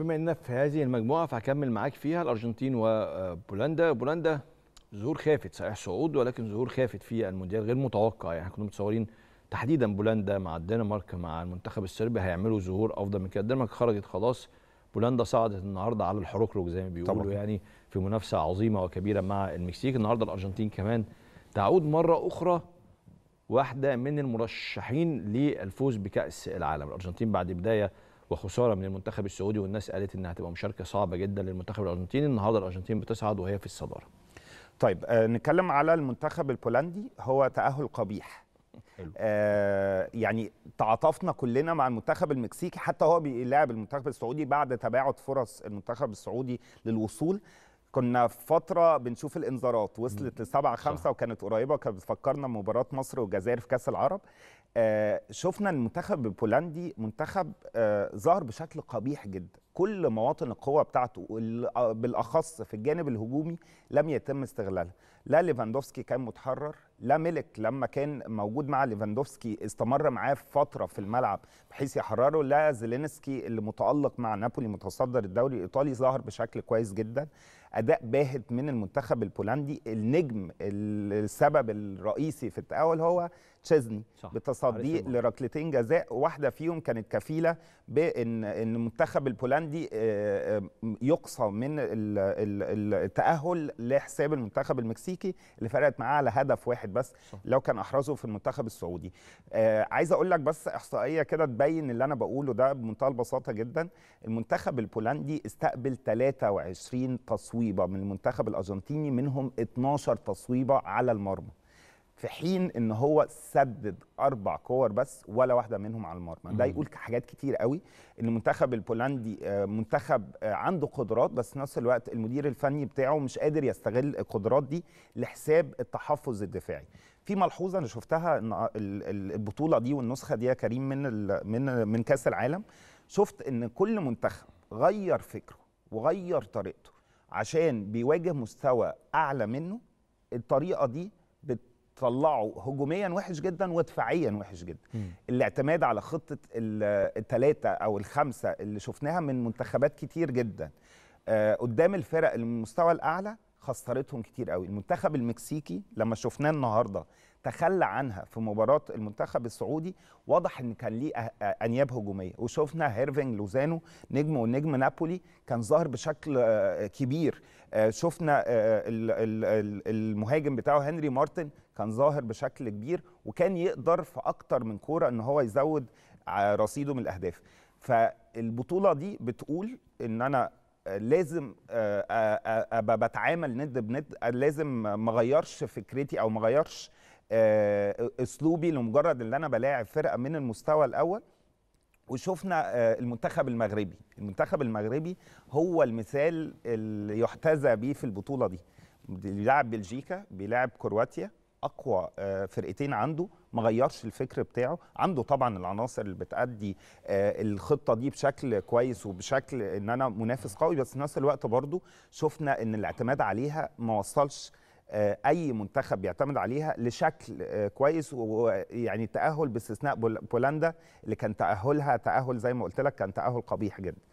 بما اننا في هذه المجموعه فهكمل معاك فيها الارجنتين وبولندا آه، بولندا ظهور خافت صحيح صعود ولكن ظهور خافت في المونديال غير متوقع يعني كنا متصورين تحديدا بولندا مع الدنمارك مع المنتخب الصربي هيعملوا ظهور افضل من كده الدنمارك خرجت خلاص بولندا صعدت النهارده على الحركرك زي ما بيقولوا طبعا. يعني في منافسه عظيمه وكبيره مع المكسيك النهارده الارجنتين كمان تعود مره اخرى واحده من المرشحين للفوز بكاس العالم الارجنتين بعد بدايه وخساره من المنتخب السعودي والناس قالت انها هتبقى مشاركه صعبه جدا للمنتخب الارجنتيني النهارده الارجنتين بتصعد وهي في الصداره طيب آه نتكلم على المنتخب البولندي هو تاهل قبيح حلو. آه يعني تعاطفنا كلنا مع المنتخب المكسيكي حتى هو بيلاعب المنتخب السعودي بعد تباعد فرص المنتخب السعودي للوصول كنا في فتره بنشوف الانذارات وصلت لسبعة خمسة وكانت قريبه وكانت بتفكرنا بمباراه مصر والجزائر في كاس العرب آه شفنا المنتخب البولندي منتخب آه ظهر بشكل قبيح جدا كل مواطن القوة بتاعته آه، بالأخص في الجانب الهجومي لم يتم استغلالها لا ليفاندوفسكي كان متحرر لا ملك لما كان موجود مع ليفاندوفسكي استمر معاه في فترة في الملعب بحيث يحرره لا زيلينسكي اللي متألق مع نابولي متصدر الدوري الإيطالي ظهر بشكل كويس جدا أداء باهت من المنتخب البولندي النجم السبب الرئيسي في التأول هو تشيزني بتصدي لركلتين جزاء واحده فيهم كانت كفيله بان ان المنتخب البولندي آه، آه، يقصى من التاهل لحساب المنتخب المكسيكي اللي فرقت معاه على هدف واحد بس لو كان احرزه في المنتخب السعودي آه، عايز اقول لك بس احصائيه كده تبين اللي انا بقوله ده بمنتهى البساطه جدا المنتخب البولندي استقبل 23 تصويبه من المنتخب الارجنتيني منهم 12 تصويبه على المرمى في حين ان هو سدد اربع كور بس ولا واحده منهم على المرمى ده يقول حاجات كتير قوي ان المنتخب البولندي آه، منتخب آه، عنده قدرات بس في نفس الوقت المدير الفني بتاعه مش قادر يستغل القدرات دي لحساب التحفظ الدفاعي في ملحوظه انا شفتها ان آه، البطوله دي والنسخه دي يا كريم من من من كاس العالم شفت ان كل منتخب غير فكره وغير طريقته عشان بيواجه مستوى اعلى منه الطريقه دي بت طلعه هجوميا وحش جدا ودفاعيا وحش جدا م. الاعتماد على خطه الثلاثه او الخمسه اللي شفناها من منتخبات كتير جدا آه قدام الفرق المستوى الاعلى خسرتهم كتير قوي المنتخب المكسيكي لما شفناه النهارده تخلى عنها في مباراه المنتخب السعودي واضح ان كان ليه انياب هجوميه وشفنا هيرفينج لوزانو نجم ونجم نابولي كان ظاهر بشكل آه، كبير آه، شفنا آه، المهاجم بتاعه هنري مارتن كان ظاهر بشكل كبير وكان يقدر في اكتر من كوره ان هو يزود رصيده من الاهداف فالبطوله دي بتقول ان انا لازم ابقى بتعامل ند بند لازم ما غيرش فكرتي او ما غيرش آه، اسلوبي لمجرد ان انا بلاعب فرقه من المستوى الاول وشفنا آه، المنتخب المغربي المنتخب المغربي هو المثال اللي يحتذى به في البطوله دي بيلعب بلجيكا بيلعب كرواتيا اقوى آه، فرقتين عنده ما غيرش الفكر بتاعه عنده طبعا العناصر اللي بتأدي الخطه دي بشكل كويس وبشكل ان انا منافس قوي بس في نفس الوقت برضه شفنا ان الاعتماد عليها ما وصلش آه، اي منتخب بيعتمد عليها لشكل آه، كويس ويعني تاهل باستثناء بولندا اللي كان تاهلها تاهل زي ما قلت لك كان تاهل قبيح جدا